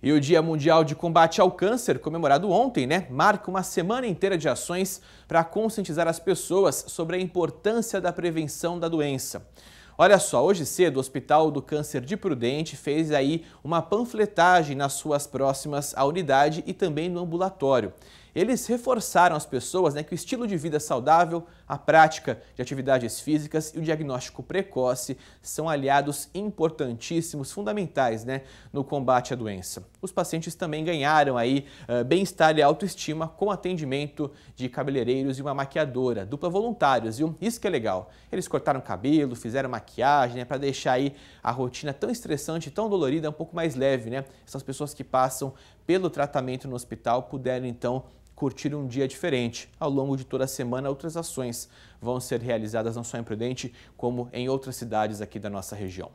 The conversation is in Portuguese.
E o Dia Mundial de Combate ao Câncer, comemorado ontem, né, marca uma semana inteira de ações para conscientizar as pessoas sobre a importância da prevenção da doença. Olha só, hoje cedo o Hospital do Câncer de Prudente fez aí uma panfletagem nas suas próximas à unidade e também no ambulatório eles reforçaram as pessoas né, que o estilo de vida saudável, a prática de atividades físicas e o diagnóstico precoce são aliados importantíssimos, fundamentais né, no combate à doença. Os pacientes também ganharam aí uh, bem-estar e autoestima com atendimento de cabeleireiros e uma maquiadora, dupla voluntários, viu? Isso que é legal. Eles cortaram cabelo, fizeram maquiagem, né, para deixar aí a rotina tão estressante, tão dolorida, um pouco mais leve, né? Essas pessoas que passam pelo tratamento no hospital puderam então curtir um dia diferente. Ao longo de toda a semana, outras ações vão ser realizadas não só em Prudente, como em outras cidades aqui da nossa região.